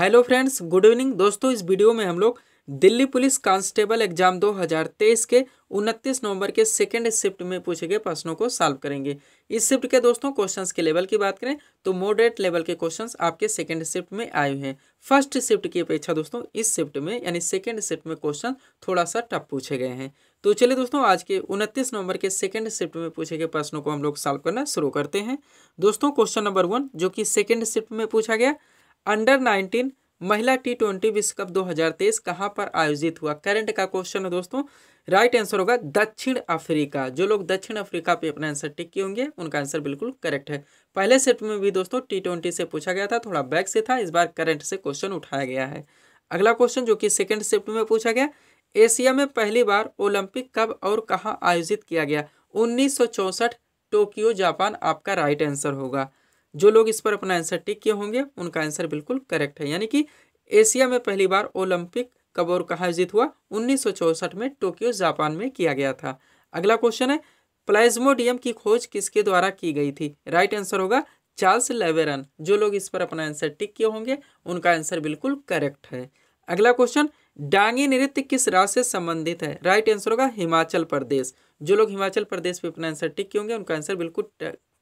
hello friends good evening दोस्तों इस video में हम लोग दिल्ली पुलिस कांस्टेबल एग्जाम 2023 के 29 नवंबर के सेकेंड शिफ्ट में पूछे गए प्रश्नों को सॉल्व करेंगे इस शिफ्ट के दोस्तों क्वेश्चंस के लेवल की बात करें तो मॉडरेट लेवल के क्वेश्चंस आपके सेकेंड शिफ्ट में आए हैं फर्स्ट शिफ्ट की अपेक्षा दोस्तों इस शिफ्ट में यानी सेकेंड शिफ्ट में क्वेश्चन थोड़ा सा टफ पूछे गए हैं तो चलिए दोस्तों आज के उनतीस नवंबर के सेकेंड शिफ्ट में पूछे गए प्रश्नों को हम लोग सॉल्व करना शुरू करते हैं दोस्तों क्वेश्चन नंबर वन जो कि सेकेंड शिफ्ट में पूछा गया अंडर नाइनटीन महिला टी ट्वेंटी विश्व कप 2023 कहां पर आयोजित हुआ करंट का क्वेश्चन है दोस्तों राइट आंसर होगा दक्षिण अफ्रीका जो लोग दक्षिण अफ्रीका पे अपना आंसर टिक किए होंगे उनका आंसर बिल्कुल करेक्ट है पहले सेट में भी दोस्तों टी ट्वेंटी से पूछा गया था थोड़ा बैक से था इस बार करंट से क्वेश्चन उठाया गया है अगला क्वेश्चन जो कि सेकेंड सेट में पूछा गया एशिया में पहली बार ओलंपिक कब और कहाँ आयोजित किया गया उन्नीस टोक्यो जापान आपका राइट आंसर होगा जो लोग इस पर अपना आंसर टिक किए होंगे उनका आंसर बिल्कुल करेक्ट है यानी कि एशिया में पहली बार ओलंपिक कब और कहाँ आयोजित हुआ उन्नीस में टोक्यो जापान में किया गया था अगला क्वेश्चन है प्लाज्मोडियम की खोज किसके द्वारा की गई थी राइट आंसर होगा चार्ल्स लेवेरन जो लोग इस पर अपना आंसर टिक किए होंगे उनका आंसर बिल्कुल करेक्ट है अगला क्वेश्चन डांगी नृत्य किस राज्य से संबंधित है राइट आंसर होगा हिमाचल प्रदेश जो लोग हिमाचल प्रदेश पे अपना आंसर टिक किए होंगे उनका आंसर बिल्कुल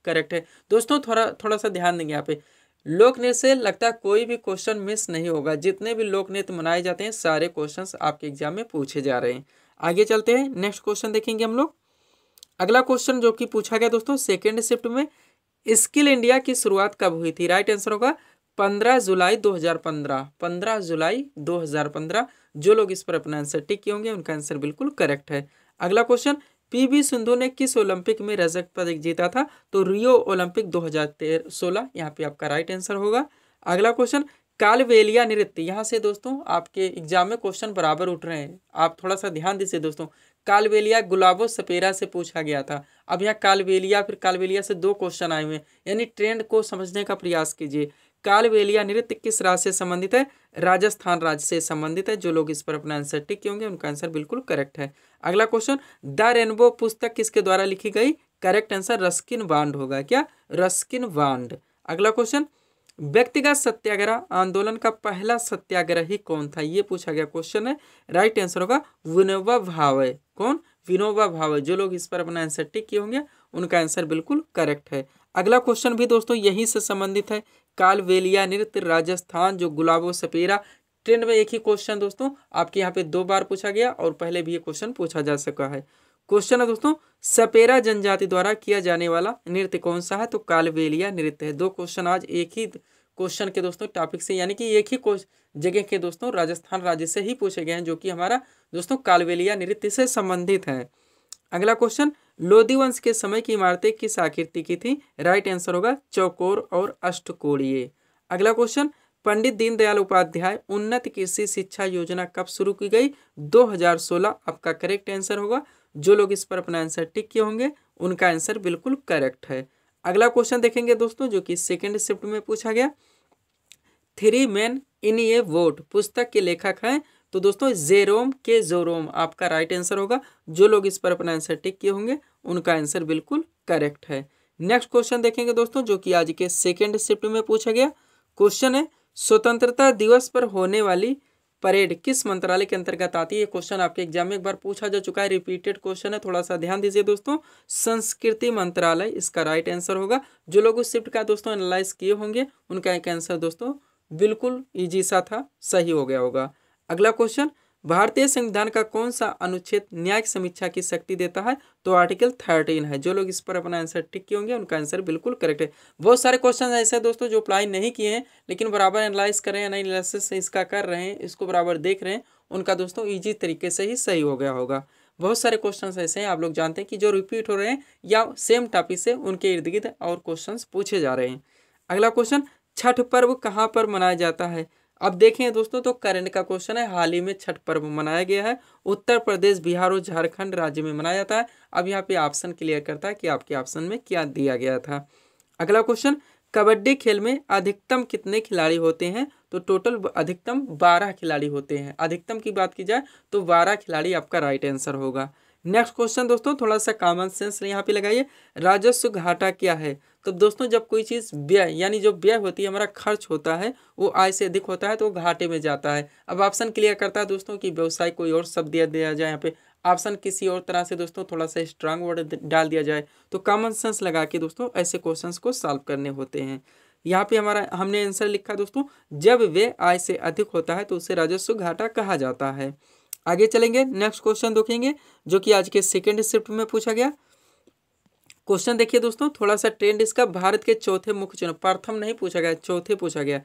करेक्ट है दोस्तों थोड़ा थोड़ा सा ध्यान देंगे यहाँ पे लोकनेत से लगता है कोई भी क्वेश्चन मिस नहीं होगा जितने भी लोकनेत मनाए जाते हैं सारे क्वेश्चन आपके एग्जाम में पूछे जा रहे हैं आगे चलते हैं नेक्स्ट क्वेश्चन देखेंगे हम लोग अगला क्वेश्चन जो कि पूछा गया दोस्तों सेकेंड शिफ्ट में स्किल इंडिया की शुरुआत कब हुई थी राइट आंसर होगा पंद्रह जुलाई दो हज़ार पंद्रह पंद्रह जुलाई दो हज़ार पंद्रह जो लोग इस पर अपना आंसर टिक किए होंगे उनका आंसर बिल्कुल करेक्ट है अगला क्वेश्चन पीवी सिंधु ने किस ओलंपिक में रजत पदक जीता था तो रियो ओलंपिक हजार सोलह यहाँ पे आपका राइट आंसर होगा अगला क्वेश्चन कालवेलिया नृत्य यहाँ से दोस्तों आपके एग्जाम में क्वेश्चन बराबर उठ रहे हैं आप थोड़ा सा ध्यान दीजिए दोस्तों कालवेलिया गुलाबो सपेरा से पूछा गया था अब यहाँ कालवेलिया फिर कालवेलिया से दो क्वेश्चन आए हुए हैं यानी ट्रेंड को समझने का प्रयास कीजिए कालवेलिया नृत्य किस राज्य से संबंधित है राजस्थान राज्य से संबंधित है जो लोग इस पर अपना आंसर टिक होंगे उनका आंसर बिल्कुल करेक्ट है अगला क्वेश्चन द रेनबो पुस्तक किसके द्वारा लिखी गई करेक्ट आंसर रस्किन वांड होगा क्या रस्किन वांड अगला क्वेश्चन व्यक्तिगत सत्याग्रह आंदोलन का पहला सत्याग्रही कौन था ये पूछा गया क्वेश्चन है राइट आंसर होगा विनोबा भावे कौन विनोबा भावे जो लोग इस पर अपना आंसर टिक किए होंगे उनका आंसर बिल्कुल करेक्ट है अगला क्वेश्चन भी दोस्तों यहीं से संबंधित है कालवेलिया नृत्य राजस्थान जो गुलाबो सपेरा ट्रेंड में एक ही क्वेश्चन दोस्तों आपके यहाँ पे दो बार पूछा गया और पहले भी ये क्वेश्चन पूछा जा सका है क्वेश्चन है दोस्तों सपेरा जनजाति द्वारा किया जाने वाला नृत्य कौन सा है तो कालवेलिया नृत्य है दो क्वेश्चन आज एक ही क्वेश्चन के दोस्तों टॉपिक से यानी कि एक ही जगह के दोस्तों राजस्थान राज्य से ही पूछे गए हैं जो कि हमारा दोस्तों कालवेलिया नृत्य से संबंधित है अगला क्वेश्चन लोधी वंश के समय की इमारतें किस आकृति की थी राइट आंसर होगा चौकोर और अष्टकोणीय अगला क्वेश्चन पंडित दीनदयाल उपाध्याय उन्नत कृषि शिक्षा योजना कब शुरू की गई 2016 आपका करेक्ट आंसर होगा जो लोग इस पर अपना आंसर टिक किए होंगे उनका आंसर बिल्कुल करेक्ट है अगला क्वेश्चन देखेंगे दोस्तों जो कि सेकेंड शिफ्ट में पूछा गया थ्री मैन इन ये वोट पुस्तक के लेखक हैं तो दोस्तों जेरोम के जोरोम आपका राइट आंसर होगा जो लोग इस पर अपना आंसर टिक किए होंगे उनका आंसर बिल्कुल करेक्ट है नेक्स्ट क्वेश्चन देखेंगे दोस्तों जो कि आज के सेकेंड शिफ्ट में पूछा गया क्वेश्चन है स्वतंत्रता दिवस पर होने वाली परेड किस मंत्रालय के अंतर्गत आती है क्वेश्चन आपके एग्जाम में एक बार पूछा जा चुका है रिपीटेड क्वेश्चन है थोड़ा सा ध्यान दीजिए दोस्तों संस्कृति मंत्रालय इसका राइट आंसर होगा जो लोग उस शिफ्ट का दोस्तों एनालाइज किए होंगे उनका एक आंसर दोस्तों बिल्कुल ईजी सा था सही हो गया होगा अगला क्वेश्चन भारतीय संविधान का कौन सा अनुच्छेद न्यायिक समीक्षा की शक्ति देता है तो आर्टिकल थर्टीन है जो लोग इस पर अपना आंसर टिक किए होंगे उनका आंसर बिल्कुल करेक्ट है बहुत सारे क्वेश्चन ऐसे हैं दोस्तों जो अप्लाई नहीं किए हैं लेकिन बराबर एनालाइज कर रहे हैं एनालिसिस इसका कर रहे हैं इसको बराबर देख रहे हैं उनका दोस्तों ईजी तरीके से ही सही हो गया होगा बहुत सारे क्वेश्चन ऐसे हैं आप लोग जानते हैं कि जो रिपीट हो रहे हैं या सेम टॉपिक से उनके इर्द गिर्द और क्वेश्चन पूछे जा रहे हैं अगला क्वेश्चन छठ पर्व कहाँ पर मनाया जाता है अब देखें दोस्तों तो करंट का क्वेश्चन है हाल ही में छठ पर्व मनाया गया है उत्तर प्रदेश बिहार और झारखंड राज्य में मनाया जाता है अब यहाँ पे ऑप्शन क्लियर करता है कि आपके ऑप्शन में क्या दिया गया था अगला क्वेश्चन कबड्डी खेल में अधिकतम कितने खिलाड़ी होते हैं तो टोटल अधिकतम बारह खिलाड़ी होते हैं अधिकतम की बात की जाए तो बारह खिलाड़ी आपका राइट आंसर होगा नेक्स्ट क्वेश्चन दोस्तों थोड़ा सा कॉमन सेंस यहाँ पे लगाइए राजस्व घाटा क्या है तो दोस्तों जब कोई चीज़ व्यय यानी जो व्यय होती है हमारा खर्च होता है वो आय से अधिक होता है तो घाटे में जाता है अब ऑप्शन क्लियर करता है दोस्तों कि व्यवसाय कोई और शब्द दिया दिया जाए यहाँ पे ऑप्शन किसी और तरह से दोस्तों थोड़ा सा स्ट्रांग वर्ड डाल दिया जाए तो कॉमन सेंस लगा के दोस्तों ऐसे क्वेश्चन को सॉल्व करने होते हैं यहाँ पे हमारा हमने आंसर लिखा दोस्तों जब व्यय आय से अधिक होता है तो उसे राजस्व घाटा कहा जाता है आगे चलेंगे नेक्स्ट क्वेश्चन देखेंगे जो कि आज के सेकेंड शिफ्ट में पूछा गया क्वेश्चन देखिए दोस्तों थोड़ा सा ट्रेंड इसका भारत के चौथे मुख्य चुनाव प्रथम नहीं पूछा गया चौथे पूछा गया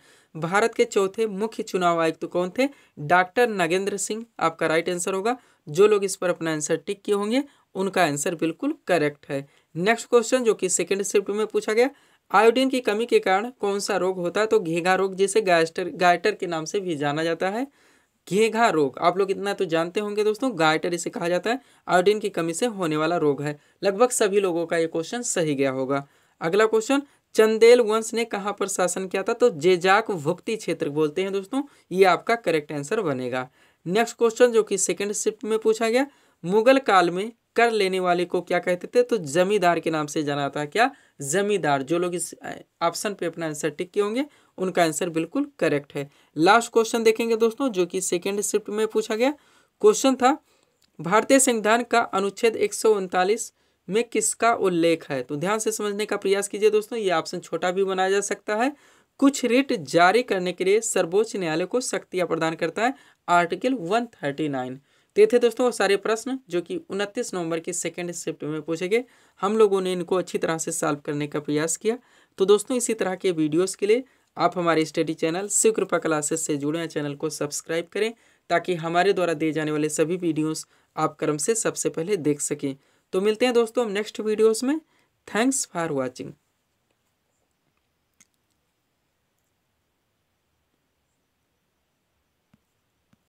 भारत के चौथे मुख्य चुनाव आयुक्त तो कौन थे डॉक्टर नगेंद्र सिंह आपका राइट आंसर होगा जो लोग इस पर अपना आंसर टिक किए होंगे उनका आंसर बिल्कुल करेक्ट है नेक्स्ट क्वेश्चन जो कि सेकेंड शिफ्ट में पूछा गया आयोडीन की कमी के कारण कौन सा रोग होता है तो घेगा रोग जिसे गायस्टर गायटर के नाम से भी जाना जाता है घेघा रोग आप लोग इतना तो जानते होंगे दोस्तों गाइटर इसे कहा जाता है आयोडीन की कमी से होने वाला रोग है लगभग सभी लोगों का ये क्वेश्चन सही गया होगा अगला क्वेश्चन चंदेल वंश ने कहाँ पर शासन किया था तो जेजाक भुक्ति क्षेत्र बोलते हैं दोस्तों ये आपका करेक्ट आंसर बनेगा नेक्स्ट क्वेश्चन जो कि सेकेंड शिफ्ट में पूछा गया मुगल काल में कर लेने वाले को क्या कहते थे तो जमींदार के नाम से जाना था क्या जमींदार जो लोग इस ऑप्शन पे अपना आंसर टिक किए होंगे उनका आंसर बिल्कुल करेक्ट है लास्ट क्वेश्चन देखेंगे दोस्तों जो कि सेकेंड शिफ्ट में पूछा गया क्वेश्चन था भारतीय संविधान का अनुच्छेद एक में किसका उल्लेख है तो ध्यान से समझने का प्रयास कीजिए दोस्तों ये ऑप्शन छोटा भी बनाया जा सकता है कुछ रिट जारी करने के लिए सर्वोच्च न्यायालय को शक्तियां प्रदान करता है आर्टिकल 139 तो ये थे दोस्तों सारे प्रश्न जो कि 29 नवंबर के सेकेंड शिफ्ट में पूछे गए हम लोगों ने इनको अच्छी तरह से सॉल्व करने का प्रयास किया तो दोस्तों इसी तरह के वीडियोज़ के लिए आप हमारे स्टडी चैनल शिव कृपा क्लासेस से जुड़े हैं चैनल को सब्सक्राइब करें ताकि हमारे द्वारा दिए जाने वाले सभी वीडियोस आप क्रम से सबसे पहले देख सकें तो मिलते हैं दोस्तों हम नेक्स्ट वीडियोस में थैंक्स फॉर वाचिंग